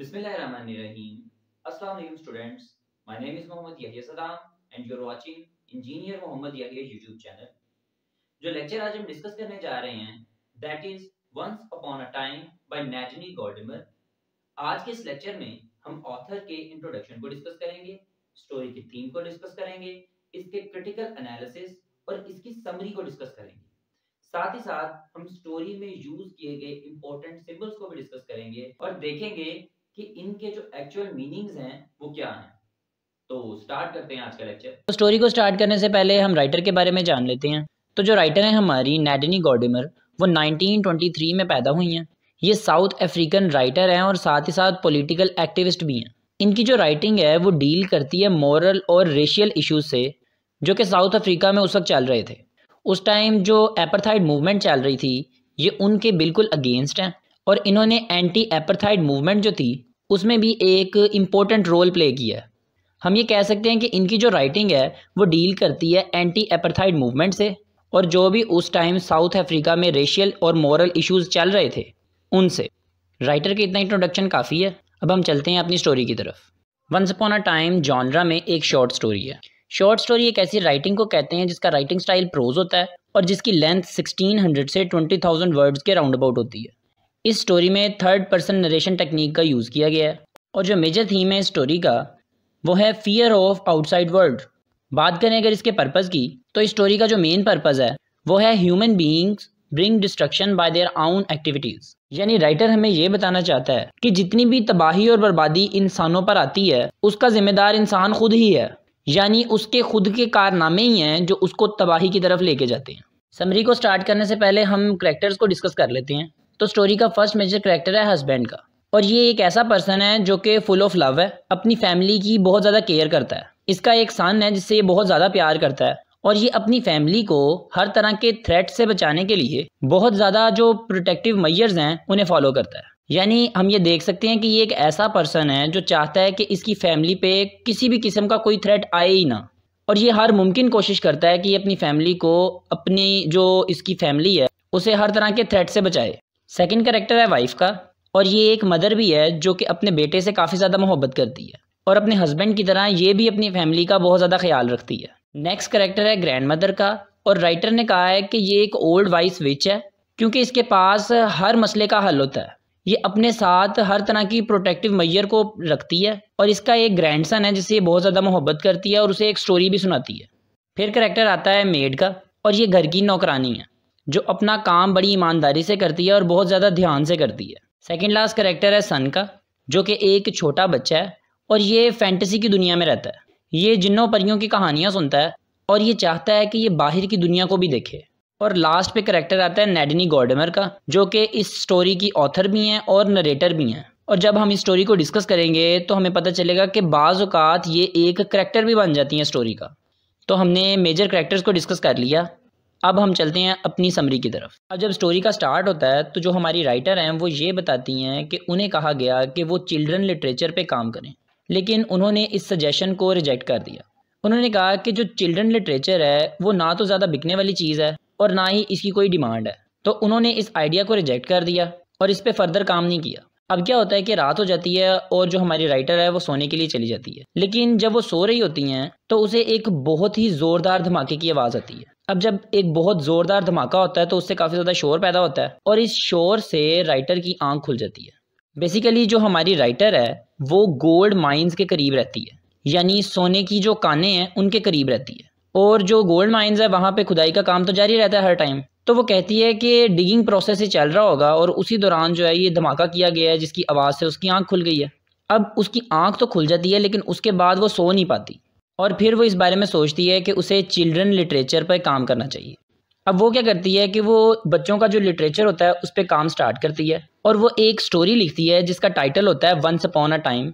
बिस्मिल्लाहिर्रहमानिर्रहीम अस्सलाम वालेकुम students my name is Mohammad Muhammad Saddam and you are watching engineer Mohammad Yahya YouTube channel जो lecture आज हम डिस्कस करने जा रहे हैं that is once upon a time by Nadine Gordimer आज के इस लेक्चर में हम ऑथर के इंट्रोडक्शन को डिस्कस करेंगे स्टोरी की थीम को डिस्कस करेंगे इसके क्रिटिकल एनालिसिस और इसकी समरी को डिस्कस करेंगे साथ ही साथ हम स्टोरी में यूज किए गए इंपॉर्टेंट सिंबल्स को भी डिस्कस करेंगे और देखेंगे कि इनके जो एक्चुअल मीनिंग्स हैं वो क्या हैं तो स्टार्ट करते हैं आज का लेक्चर स्टोरी तो को स्टार्ट करने से पहले हम राइटर के बारे में जान लेते हैं तो जो राइटर हैं हमारी नैडनी गॉडिमर वो 1923 में पैदा हुई हैं ये साउथ अफ्रीकन राइटर हैं और साथ ही साथ पॉलिटिकल एक्टिविस्ट भी हैं इनकी जो राइटिंग है वो डील करती है मॉरल और रेशियल इशूज से जो कि साउथ अफ्रीका में उस वक्त चल रहे थे उस टाइम जो एपरथाइड मूवमेंट चल रही थी ये उनके बिल्कुल अगेंस्ट हैं और इन्होंने एंटी एपरथाइड मूवमेंट जो थी उसमें भी एक इम्पोर्टेंट रोल प्ले किया है हम ये कह सकते हैं कि इनकी जो राइटिंग है वो डील करती है एंटी एपरथाइड मूवमेंट से और जो भी उस टाइम साउथ अफ्रीका में रेशियल और मॉरल इश्यूज चल रहे थे उनसे राइटर के इतना इंट्रोडक्शन काफ़ी है अब हम चलते हैं अपनी स्टोरी की तरफ once upon a time genre में एक शॉर्ट स्टोरी है शॉर्ट स्टोरी एक ऐसी राइटिंग को कहते हैं जिसका राइटिंग स्टाइल प्रोज होता है और जिसकी लेंथ 1600 से 20,000 वर्ड्स के राउंड अबाउट होती है इस स्टोरी में थर्ड पर्सन नरेशन टेक्निक का यूज़ किया गया है और जो मेजर थीम है इस स्टोरी का वो है फियर ऑफ आउटसाइड वर्ल्ड बात करें अगर इसके पर्पज़ की तो इस स्टोरी का जो मेन पर्पज़ है वो है human beings bring destruction by their own activities यानी राइटर हमें यह बताना चाहता है कि जितनी भी तबाही और बर्बादी इंसानों पर आती है उसका जिम्मेदार इंसान खुद ही है यानी उसके खुद के कारनामे ही हैं जो उसको तबाही की तरफ लेके जाते हैं समरी को स्टार्ट करने से पहले हम करेक्टर्स को डिस्कस कर लेते हैं तो स्टोरी का फर्स्ट मेजर करेक्टर है हस्बैंड का और ये एक ऐसा पर्सन है जो कि फुल ऑफ लव है अपनी फैमिली की बहुत ज़्यादा केयर करता है इसका एक सन है जिससे ये बहुत ज़्यादा प्यार करता है और ये अपनी फैमिली को हर तरह के थ्रेट से बचाने के लिए बहुत ज़्यादा जो प्रोटेक्टिव मैयर्स हैं उन्हें फॉलो करता है यानी हम ये देख सकते हैं कि ये एक ऐसा पर्सन है जो चाहता है कि इसकी फैमिली पे किसी भी किस्म का कोई थ्रेट आए ही ना और ये हर मुमकिन कोशिश करता है कि ये अपनी फैमिली को अपनी जो इसकी फैमिली है उसे हर तरह के थ्रेट से बचाए सेकंड करेक्टर है वाइफ का और ये एक मदर भी है जो कि अपने बेटे से काफ़ी ज़्यादा मोहब्बत करती है और अपने हस्बैंड की तरह ये भी अपनी फैमिली का बहुत ज़्यादा ख्याल रखती है नेक्स्ट करेक्टर है ग्रैंड मदर का और राइटर ने कहा है कि ये एक ओल्ड वाइस विच है क्योंकि इसके पास हर मसले का हल होता है ये अपने साथ हर तरह की प्रोटेक्टिव मैयर को रखती है और इसका एक ग्रैंड है जिससे ये बहुत ज़्यादा मोहब्बत करती है और उसे एक स्टोरी भी सुनाती है फिर करेक्टर आता है मेड का और ये घर की नौकरानी है जो अपना काम बड़ी ईमानदारी से करती है और बहुत ज़्यादा ध्यान से करती है सेकेंड लास्ट करेक्टर है सन का जो कि एक छोटा बच्चा है और ये फैंटेसी की दुनिया में रहता है ये जिन्नों परियों की कहानियाँ सुनता है और ये चाहता है कि ये बाहर की दुनिया को भी देखे और लास्ट पे करेक्टर आता है नेडनी गॉर्डमर का जो कि इस स्टोरी की ऑथर भी हैं और नरेटर भी हैं और जब हम इस स्टोरी को डिस्कस करेंगे तो हमें पता चलेगा कि बाज़ात ये एक करेक्टर भी बन जाती हैं स्टोरी का तो हमने मेजर करेक्टर्स को डिस्कस कर लिया अब हम चलते हैं अपनी समरी की तरफ अब जब स्टोरी का स्टार्ट होता है तो जो हमारी राइटर हैं वो ये बताती हैं कि उन्हें कहा गया कि वो चिल्ड्रन लिटरेचर पे काम करें लेकिन उन्होंने इस सजेशन को रिजेक्ट कर दिया उन्होंने कहा कि जो चिल्ड्रन लिटरेचर है वो ना तो ज़्यादा बिकने वाली चीज़ है और ना ही इसकी कोई डिमांड है तो उन्होंने इस आइडिया को रिजेक्ट कर दिया और इस पर फर्दर काम नहीं किया अब क्या होता है कि रात हो जाती है और जो हमारी राइटर है वो सोने के लिए चली जाती है लेकिन जब वो सो रही होती हैं तो उसे एक बहुत ही ज़ोरदार धमाके की आवाज़ आती है अब जब एक बहुत ज़ोरदार धमाका होता है तो उससे काफ़ी ज़्यादा शोर पैदा होता है और इस शोर से राइटर की आंख खुल जाती है बेसिकली जो हमारी राइटर है वो गोल्ड माइंस के करीब रहती है यानी सोने की जो काने हैं उनके करीब रहती है और जो गोल्ड माइंस है वहाँ पे खुदाई का काम तो जारी रहता है हर टाइम तो वो कहती है कि डिगिंग प्रोसेस ही चल रहा होगा और उसी दौरान जो है ये धमाका किया गया है जिसकी आवाज़ से उसकी आँख खुल गई है अब उसकी आँख तो खुल जाती है लेकिन उसके बाद वो सो नहीं पाती और फिर वो इस बारे में सोचती है कि उसे चिल्ड्रन लिटरेचर पर काम करना चाहिए अब वो क्या करती है कि वो बच्चों का जो लिटरेचर होता है उस पर काम स्टार्ट करती है और वो एक स्टोरी लिखती है जिसका टाइटल होता है वंस अपॉन अ टाइम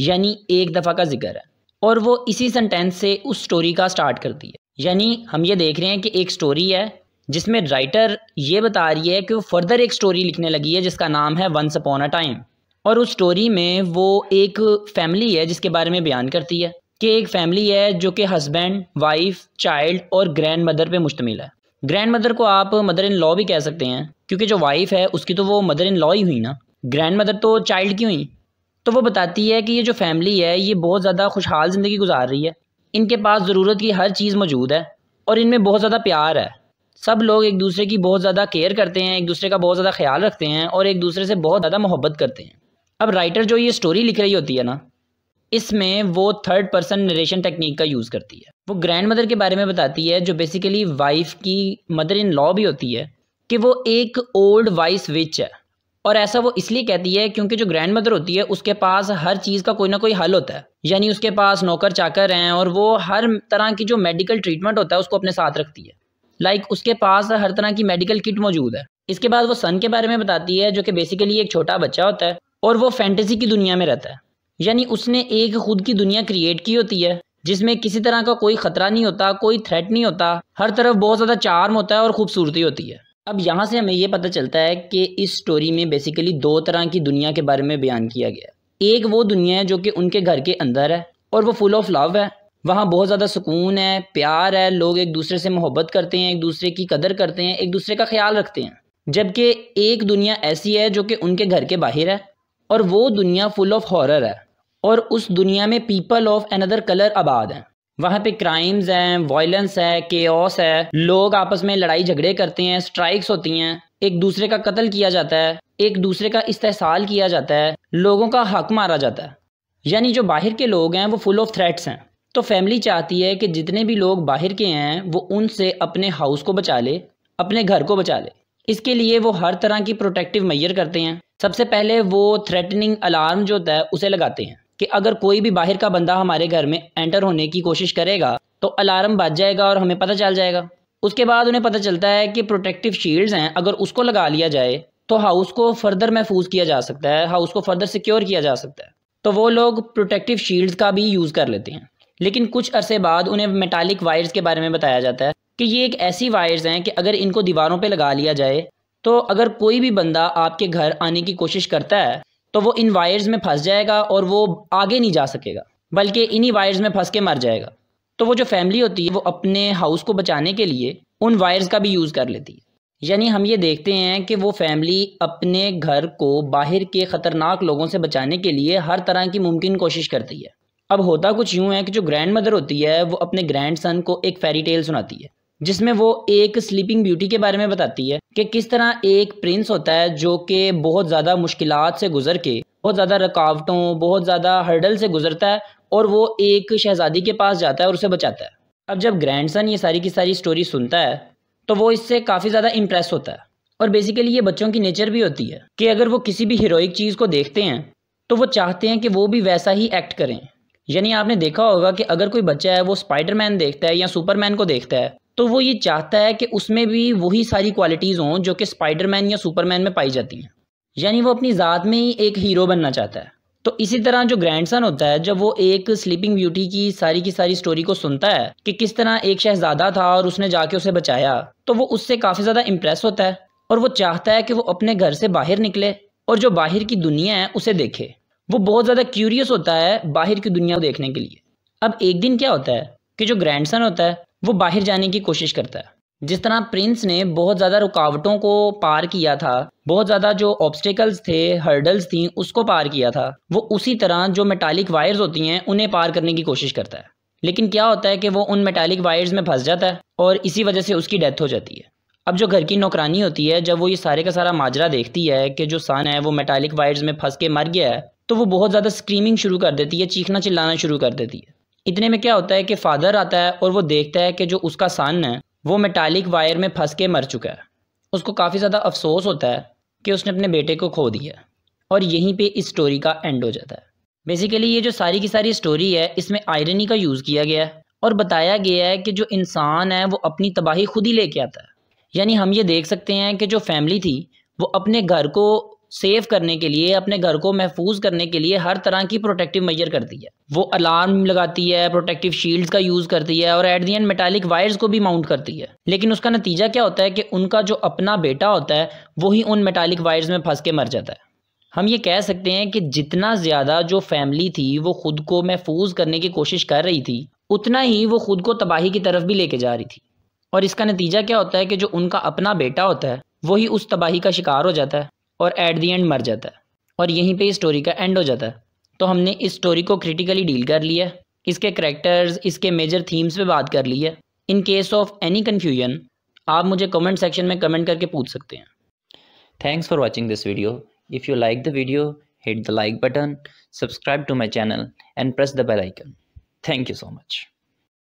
यानी एक दफ़ा का जिक्र है और वो इसी सेंटेंस से उस स्टोरी का स्टार्ट करती है यानी हम ये देख रहे हैं कि एक स्टोरी है जिसमें राइटर ये बता रही है कि वो फर्दर एक स्टोरी लिखने लगी है जिसका नाम है वंस अपॉन अ टाइम और उस स्टोरी में वो एक फैमिली है जिसके बारे में बयान करती है कि एक फैमिली है जो कि हस्बैंड वाइफ चाइल्ड और ग्रैंड मदर पर मुश्तमिल है ग्रैंड मदर को आप मदर इन लॉ भी कह सकते हैं क्योंकि जो वाइफ है उसकी तो वो मदर इन लॉ ही हुई ना ग्रैंड मदर तो चाइल्ड की हुई तो वो बताती है कि ये जो फैमिली है ये बहुत ज़्यादा खुशहाल ज़िंदगी गुजार रही है इनके पास ज़रूरत की हर चीज़ मौजूद है और इनमें बहुत ज़्यादा प्यार है सब लोग एक दूसरे की बहुत ज़्यादा केयर करते हैं एक दूसरे का बहुत ज़्यादा ख्याल रखते हैं और एक दूसरे से बहुत ज़्यादा मोहब्बत करते हैं अब राइटर जो ये स्टोरी लिख रही होती है ना इसमें वो थर्ड पर्सन नरेशन टेक्निक का यूज़ करती है वो ग्रैंड मदर के बारे में बताती है जो बेसिकली वाइफ की मदर इन लॉ भी होती है कि वो एक ओल्ड वाइस विच है और ऐसा वो इसलिए कहती है क्योंकि जो ग्रैंड मदर होती है उसके पास हर चीज़ का कोई ना कोई हल होता है यानी उसके पास नौकर चाकर हैं और वो हर तरह की जो मेडिकल ट्रीटमेंट होता है उसको अपने साथ रखती है लाइक like, उसके पास हर तरह की मेडिकल किट मौजूद है इसके बाद वो सन के बारे में बताती है जो कि बेसिकली एक छोटा बच्चा होता है और वो फैंटेसी की दुनिया में रहता है यानी उसने एक खुद की दुनिया क्रिएट की होती है जिसमें किसी तरह का कोई ख़तरा नहीं होता कोई थ्रेट नहीं होता हर तरफ बहुत ज़्यादा चार्म होता है और खूबसूरती होती है अब यहाँ से हमें ये पता चलता है कि इस स्टोरी में बेसिकली दो तरह की दुनिया के बारे में बयान किया गया एक वो दुनिया है जो कि उनके घर के अंदर है और वो फुल ऑफ लव है वहाँ बहुत ज़्यादा सुकून है प्यार है लोग एक दूसरे से मोहब्बत करते हैं एक दूसरे की कदर करते हैं एक दूसरे का ख्याल रखते हैं जबकि एक दुनिया ऐसी है जो कि उनके घर के बाहर है और वो दुनिया फुल ऑफ हॉरर है और उस दुनिया में पीपल ऑफ अनदर कलर आबाद हैं वहाँ पे क्राइम्स हैं वायलेंस है केओस है लोग आपस में लड़ाई झगड़े करते हैं स्ट्राइक्स होती हैं एक दूसरे का कत्ल किया जाता है एक दूसरे का इस्तेसाल किया जाता है लोगों का हक मारा जाता है यानी जो बाहर के लोग हैं वो फुल ऑफ थ्रेट्स हैं तो फैमिली चाहती है कि जितने भी लोग बाहर के हैं वो उनसे अपने हाउस को बचा ले अपने घर को बचा ले इसके लिए वो हर तरह की प्रोटेक्टिव मैयर करते हैं सबसे पहले वो थ्रेटनिंग अलार्म जो होता है उसे लगाते हैं कि अगर कोई भी बाहर का बंदा हमारे घर में एंटर होने की कोशिश करेगा तो अलार्म बज जाएगा और हमें पता चल जाएगा उसके बाद उन्हें पता चलता है कि प्रोटेक्टिव शील्ड्स हैं अगर उसको लगा लिया जाए तो हाउस को फर्दर महफूज किया जा सकता है हाउस को फर्दर सिक्योर किया जा सकता है तो वो लोग प्रोटेक्टिव शील्ड्स का भी यूज़ कर लेते हैं लेकिन कुछ अरसे बाद उन्हें मेटालिक वायर्स के बारे में बताया जाता है कि ये एक ऐसी वायर्स हैं कि अगर इनको दीवारों पर लगा लिया जाए तो अगर कोई भी बंदा आपके घर आने की कोशिश करता है तो वो इन वायर्स में फंस जाएगा और वो आगे नहीं जा सकेगा बल्कि इन्हीं वायर्स में फंस के मर जाएगा तो वो जो फैमिली होती है वो अपने हाउस को बचाने के लिए उन वायर्स का भी यूज़ कर लेती है यानी हम ये देखते हैं कि वो फैमिली अपने घर को बाहर के ख़तरनाक लोगों से बचाने के लिए हर तरह की मुमकिन कोशिश करती है अब होता कुछ यूँ है कि जो ग्रैंड मदर होती है वो अपने ग्रैंड सन को एक फेरी टेल सुनाती है जिसमें वो एक स्लीपिंग ब्यूटी के बारे में बताती है कि किस तरह एक प्रिंस होता है जो कि बहुत ज़्यादा मुश्किल से गुजर के बहुत ज़्यादा रुकावटों बहुत ज़्यादा हर्डल से गुजरता है और वो एक शहज़ादी के पास जाता है और उसे बचाता है अब जब ग्रैंडसन ये सारी की सारी स्टोरी सुनता है तो वो इससे काफ़ी ज़्यादा इम्प्रेस होता है और बेसिकली ये बच्चों की नेचर भी होती है कि अगर वो किसी भी हीरोइक चीज़ को देखते हैं तो वो चाहते हैं कि वो भी वैसा ही एक्ट करें यानी आपने देखा होगा कि अगर कोई बच्चा है वो स्पाइडरमैन देखता है या सुपरमैन को देखता है तो वो ये चाहता है कि उसमें भी वही सारी क्वालिटीज़ हों जो कि स्पाइडरमैन या सुपरमैन में पाई जाती हैं यानी वो अपनी ज़ात में ही एक हीरो बनना चाहता है तो इसी तरह जो ग्रैंडसन होता है जब वो एक स्लीपिंग ब्यूटी की सारी की सारी स्टोरी को सुनता है कि किस तरह एक शहजादा था और उसने जाके उसे बचाया तो वो उससे काफ़ी ज़्यादा इम्प्रेस होता है और वो चाहता है कि वो अपने घर से बाहर निकले और जो बाहर की दुनिया है उसे देखे वो बहुत ज़्यादा क्यूरियस होता है बाहर की दुनिया को देखने के लिए अब एक दिन क्या होता है कि जो ग्रैंडसन होता है वो बाहर जाने की कोशिश करता है जिस तरह प्रिंस ने बहुत ज़्यादा रुकावटों को पार किया था बहुत ज़्यादा जो ऑब्स्टिकल्स थे हर्डल्स थी उसको पार किया था वो उसी तरह जो मेटालिक वायर्स होती हैं उन्हें पार करने की कोशिश करता है लेकिन क्या होता है कि वो उन मेटालिक वायर्स में फंस जाता है और इसी वजह से उसकी डेथ हो जाती है अब जो घर की नौकरानी होती है जब वो ये सारे का सारा माजरा देखती है कि जो सन है वो मेटालिक वायर्स में फंस के मर गया है तो वो बहुत ज़्यादा स्क्रीमिंग शुरू कर देती है चीखना चिल्लाना शुरू कर देती है इतने में क्या होता है कि फादर आता है और वो देखता है कि जो उसका सन है वो मेटालिक वायर में फंस के मर चुका है उसको काफ़ी ज़्यादा अफसोस होता है कि उसने अपने बेटे को खो दिया और यहीं पे इस स्टोरी का एंड हो जाता है बेसिकली ये जो सारी की सारी स्टोरी है इसमें आयरनी का यूज़ किया गया है और बताया गया है कि जो इंसान है वो अपनी तबाही खुद ही लेके आता है यानी हम ये देख सकते हैं कि जो फैमिली थी वो अपने घर को सेव करने के लिए अपने घर को महफूज करने के लिए हर तरह की प्रोटेक्टिव मेजर करती है वो अलार्म लगाती है प्रोटेक्टिव शील्ड्स का यूज़ करती है और at the end metallic wires को भी माउंट करती है लेकिन उसका नतीजा क्या होता है कि उनका जो अपना बेटा होता है वही उन मेटालिक वायर्स में फंस के मर जाता है हम ये कह सकते हैं कि जितना ज़्यादा जो फैमिली थी वो ख़ुद को महफूज करने की कोशिश कर रही थी उतना ही वो ख़ुद को तबाही की तरफ भी लेके जा रही थी और इसका नतीजा क्या होता है कि जो उनका अपना बेटा होता है वही उस तबाही का शिकार हो जाता है और एट दी एंड मर जाता है और यहीं पे स्टोरी का एंड हो जाता है तो हमने इस स्टोरी को क्रिटिकली डील कर लिया है इसके करेक्टर्स इसके मेजर थीम्स पे बात कर ली है in case of any confusion आप मुझे कमेंट सेक्शन में कमेंट करके पूछ सकते हैं thanks for watching this video if you like the video hit the like button subscribe to my channel and press the bell icon thank you so much